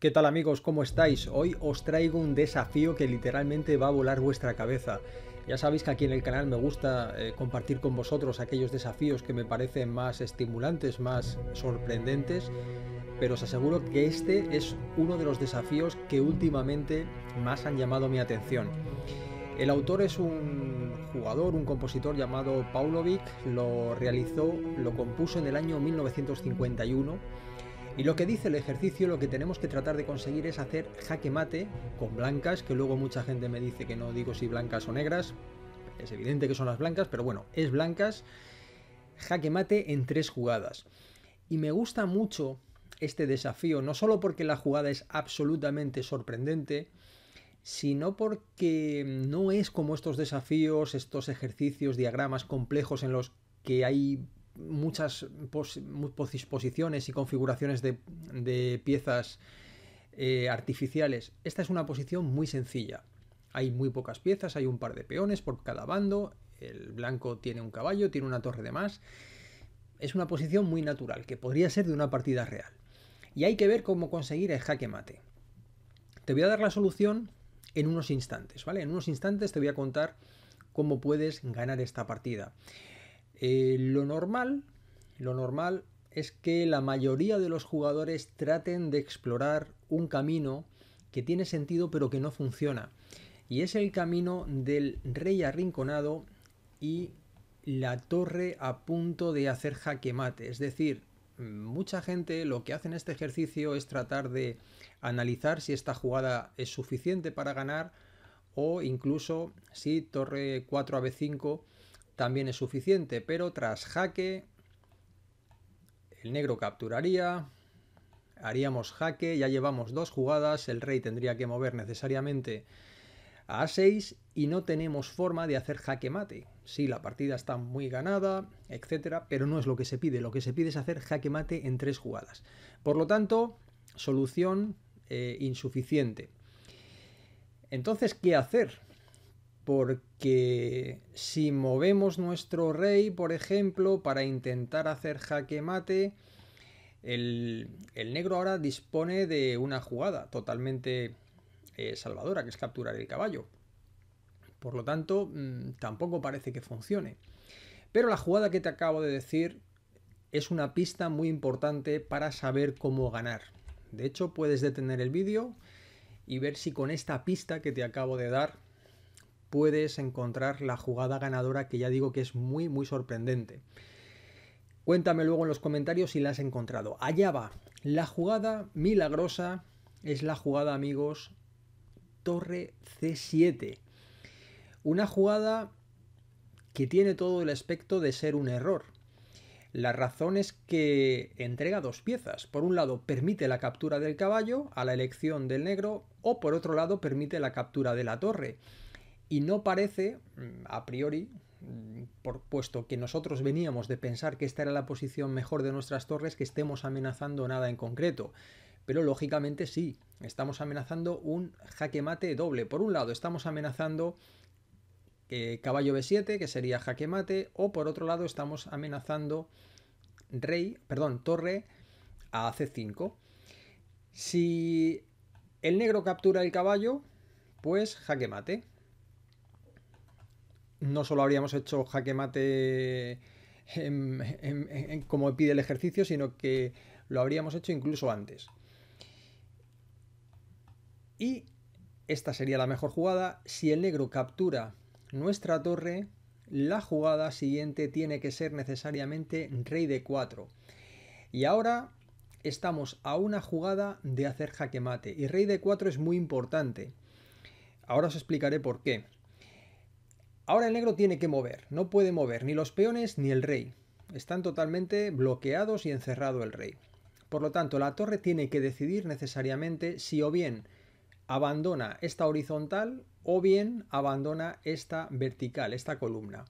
¿Qué tal amigos? ¿Cómo estáis? Hoy os traigo un desafío que literalmente va a volar vuestra cabeza. Ya sabéis que aquí en el canal me gusta eh, compartir con vosotros aquellos desafíos que me parecen más estimulantes, más sorprendentes, pero os aseguro que este es uno de los desafíos que últimamente más han llamado mi atención. El autor es un jugador, un compositor llamado Paulovic, lo realizó, lo compuso en el año 1951 y lo que dice el ejercicio, lo que tenemos que tratar de conseguir es hacer jaque mate con blancas, que luego mucha gente me dice que no digo si blancas o negras. Es evidente que son las blancas, pero bueno, es blancas. Jaque mate en tres jugadas. Y me gusta mucho este desafío, no solo porque la jugada es absolutamente sorprendente, sino porque no es como estos desafíos, estos ejercicios, diagramas complejos en los que hay muchas posiciones y configuraciones de, piezas eh, artificiales. Esta es una posición muy sencilla. Hay muy pocas piezas, hay un par de peones por cada bando, el blanco tiene un caballo, tiene una torre de más. Es una posición muy natural, que podría ser de una partida real. Y hay que ver cómo conseguir el jaque mate. Te voy a dar la solución en unos instantes, ¿vale? En unos instantes te voy a contar cómo puedes ganar esta partida. Eh, lo normal, lo normal es que la mayoría de los jugadores traten de explorar un camino que tiene sentido pero que no funciona. Y es el camino del rey arrinconado y la torre a punto de hacer jaque mate. Es decir, mucha gente lo que hace en este ejercicio es tratar de analizar si esta jugada es suficiente para ganar o incluso si torre 4 a b5 también es suficiente, pero tras jaque el negro capturaría, haríamos jaque, ya llevamos dos jugadas, el rey tendría que mover necesariamente a A6 y no tenemos forma de hacer jaque mate. Sí, la partida está muy ganada, etcétera, pero no es lo que se pide, lo que se pide es hacer jaque mate en tres jugadas. Por lo tanto, solución eh, insuficiente. Entonces, ¿qué hacer? Porque si movemos nuestro rey, por ejemplo, para intentar hacer jaque mate, el, negro ahora dispone de una jugada totalmente eh, salvadora, que es capturar el caballo. Por lo tanto, mm, tampoco parece que funcione. Pero la jugada que te acabo de decir es una pista muy importante para saber cómo ganar. De hecho, puedes detener el vídeo y ver si con esta pista que te acabo de dar puedes encontrar la jugada ganadora que ya digo que es muy muy sorprendente. Cuéntame luego en los comentarios si la has encontrado. Allá va. La jugada milagrosa es la jugada, amigos, torre C7. Una jugada que tiene todo el aspecto de ser un error. La razón es que entrega dos piezas. Por un lado, permite la captura del caballo a la elección del negro o por otro lado, permite la captura de la torre. Y no parece, mm, a priori, mm, por, puesto que nosotros veníamos de pensar que esta era la posición mejor de nuestras torres, que estemos amenazando nada en concreto. Pero lógicamente sí, estamos amenazando un jaque mate doble. Por un lado, estamos amenazando eh, caballo b7, que sería jaque mate, o por otro lado, estamos amenazando rey, perdón, torre a c5. Si el negro captura el caballo, pues jaque mate no solo habríamos hecho jaque mate como pide el ejercicio, sino que lo habríamos hecho incluso antes. Y esta sería la mejor jugada. Si el negro captura nuestra torre, la jugada siguiente tiene que ser necesariamente rey de 4. Y ahora estamos a una jugada de hacer jaque mate. Y rey de 4 es muy importante. Ahora os explicaré por qué. Ahora el negro tiene que mover, no puede mover ni los peones ni el rey. Están totalmente bloqueados y encerrado el rey. Por lo tanto, la torre tiene que decidir necesariamente si o bien abandona esta horizontal o bien abandona esta vertical, esta columna.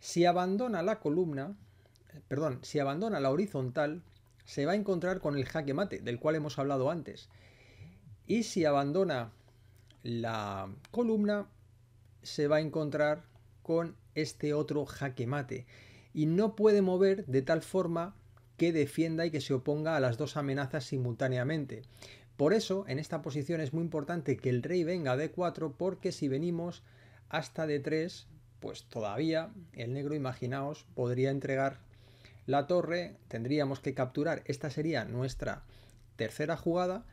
Si abandona la columna, eh, perdón, si abandona la horizontal, se va a encontrar con el jaque mate, del cual hemos hablado antes. Y si abandona la columna, se va a encontrar con este otro jaque mate y no puede mover de tal forma que defienda y que se oponga a las dos amenazas simultáneamente. Por eso, en esta posición es muy importante que el rey venga de 4 porque si venimos hasta de 3, pues todavía el negro, imaginaos, podría entregar la torre, tendríamos que capturar, esta sería nuestra tercera jugada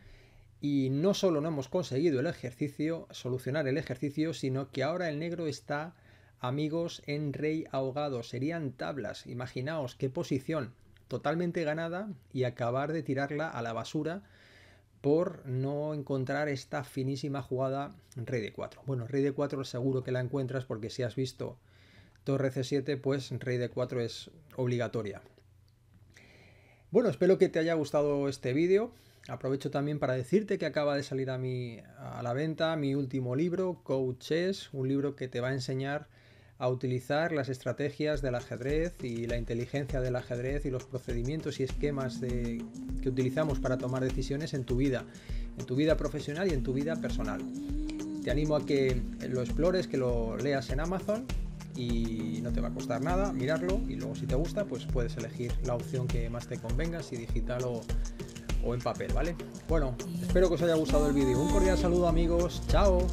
y no solo no hemos conseguido el ejercicio, solucionar el ejercicio, sino que ahora el negro está amigos en rey ahogado. Serían tablas, imaginaos qué posición totalmente ganada y acabar de tirarla a la basura por no encontrar esta finísima jugada rey de 4. Bueno, rey de 4 seguro que la encuentras porque si has visto torre c7, pues rey de 4 es obligatoria. Bueno, espero que te haya gustado este vídeo. Aprovecho también para decirte que acaba de salir a, mi, a la venta mi último libro, Coaches, un libro que te va a enseñar a utilizar las estrategias del ajedrez y la inteligencia del ajedrez y los procedimientos y esquemas que utilizamos para tomar decisiones en tu vida, en tu vida profesional y en tu vida personal. Te animo a que lo explores, que lo leas en Amazon y no te va a costar nada mirarlo y luego si te gusta pues puedes elegir la opción que más te convenga, si digital o, o en papel, ¿vale? Bueno, espero que os haya gustado el vídeo. Un cordial saludo amigos, chao.